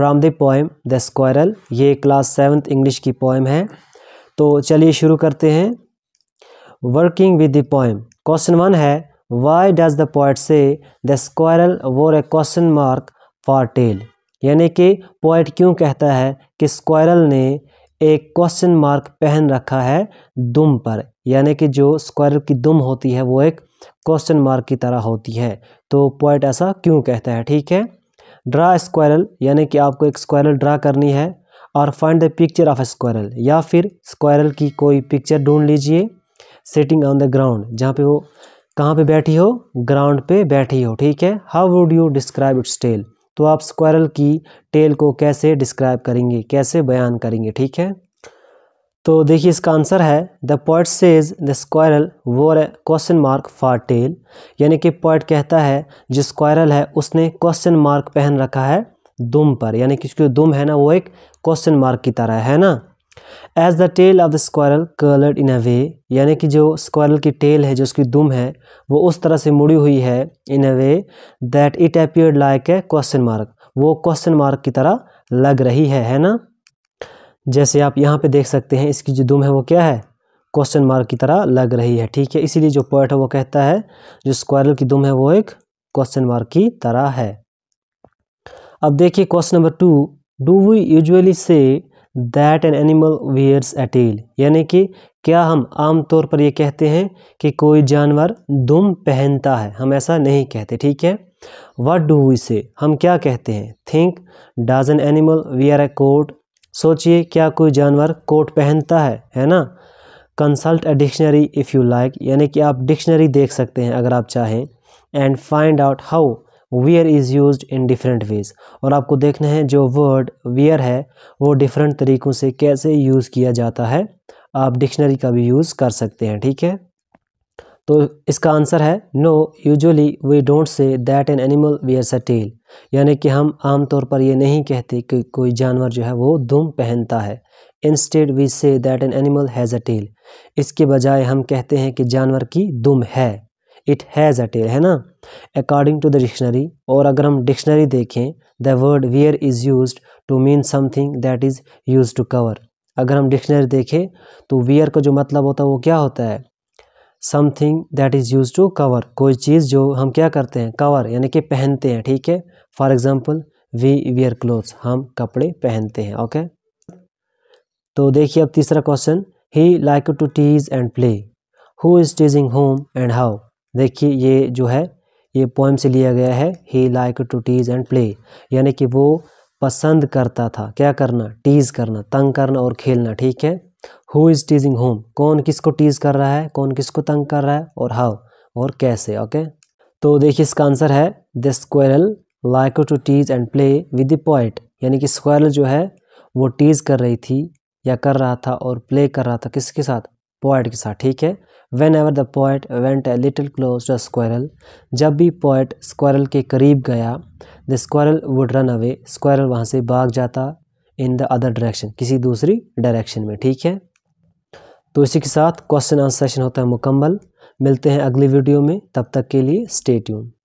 from the poem the squirrel ये class seventh English की poem है तो चलिए शुरू करते हैं working with the poem question one है why does the poet say the squirrel wore a question mark for tail यानी कि पोइट क्यों कहता है कि स्क्वायरल ने एक क्वेश्चन मार्क पहन रखा है दुम पर यानी कि जो स्क्वायरल की दुम होती है वो एक क्वेश्चन मार्क की तरह होती है तो पोइट ऐसा क्यों कहता है ठीक है ड्रा स्क्वायरल यानी कि आपको एक स्क्वायरल ड्रा करनी है और find the picture of squirrel या फिर स्क्वायरल की कोई पिक्चर ढूंढ लीजिए सेटिंग ऑन द ग्राउंड जहाँ पे वो कहाँ पे बैठी हो ग्राउंड पे बैठी हो ठीक है how would you describe its tail तो आप स्क्वायरल की टेल को कैसे डिस्क्राइब करेंगे कैसे बयान करेंगे ठीक है तो देखिए इसका आंसर है the poet says the squirrel wore a question mark for tail यानी कि पॉइट कहता है जो स्क्वायरल है उसने क्वेश्चन मार्क पहन रखा है दुम पर यानी कि उसकी दुम है ना वो एक क्वेश्चन मार्क की तरह है ना as the tail of the squirrel curled in a way यानी कि जो स्क्वायरल की टेल है जो उसकी दुम है वो उस तरह से मुड़ी हुई है in a way that it appeared like a question mark वो क्वेश्चन मार्क की तरह लग रही है है ना जैसे आप यहाँ पे देख सकते हैं इसकी जो दुम है वो क्या है क्वेश्चन मार्क की तरह लग रही है ठीक है इसीलिए जो पॉइंट है वो कहता है जो स्क्वायरल की दुम है वो एक क्वेश्चन मार्क की तरह है अब देखिए question number two do we usually say that an animal wears a tail यानी कि क्या हम आमतौर पर ये कहते हैं कि कोई जानवर दुम पहनता है हम ऐसा नहीं कहते ठीक है वट डू वी से हम क्या कहते हैं think does an animal wear a coat सोचिए क्या कोई जानवर कोट पहनता है है ना consult a dictionary if you like यानी कि आप डिक्शनरी देख सकते हैं अगर आप चाहें and find out how wear is used in different ways और आपको देखना है जो वर्ड वियर है वो डिफरेंट तरीक़ों से कैसे यूज़ किया जाता है आप डिक्शनरी का भी यूज़ कर सकते हैं ठीक है तो इसका आंसर है no usually we don't say that an animal wears a tail यानी कि हम आमतौर पर यह नहीं कहते कि कोई जानवर जो है वो दुम पहनता है instead we say that an animal has a tail इसके बजाय हम कहते हैं कि जानवर की दुम है इट हैज़ अ टेल है ना अकॉर्डिंग टू द डिक्शनरी और अगर हम डिक्शनरी देखें the word wear is used to mean something that is used to cover अगर हम डिक्शनरी देखें तो वियर का जो मतलब होता है वो क्या होता है something that is used to cover कोई चीज़ जो हम क्या करते हैं कवर यानी कि पहनते हैं ठीक है for example we wear clothes हम कपड़े पहनते हैं ओके तो देखिए अब तीसरा question he like to tease and play who is teasing whom and how देखिए ये जो है ये पोएम से लिया गया है he like to tease and play यानी कि वो पसंद करता था क्या करना टीज़ करना तंग करना और खेलना ठीक है हु इज़ टीजिंग होम कौन किसको टीज कर रहा है कौन किसको तंग कर रहा है और हाउ और कैसे ओके तो देखिए इसका आंसर है the squirrel like to tease and play with the poet यानी कि स्क्वायरल जो है वो टीज कर रही थी या कर रहा था और प्ले कर रहा था किसके साथ पॉइट के साथ ठीक है whenever the poet went a little close to squirrel जब भी पॉइट स्क्वायरल के करीब गया the squirrel would run away squirrel वहाँ से भाग जाता इन द अदर डायरेक्शन किसी दूसरी डायरेक्शन में ठीक है तो इसी के साथ क्वेश्चन आंसर सेशन होता है मुकम्मल मिलते हैं अगली वीडियो में तब तक के लिए स्टे ट्यून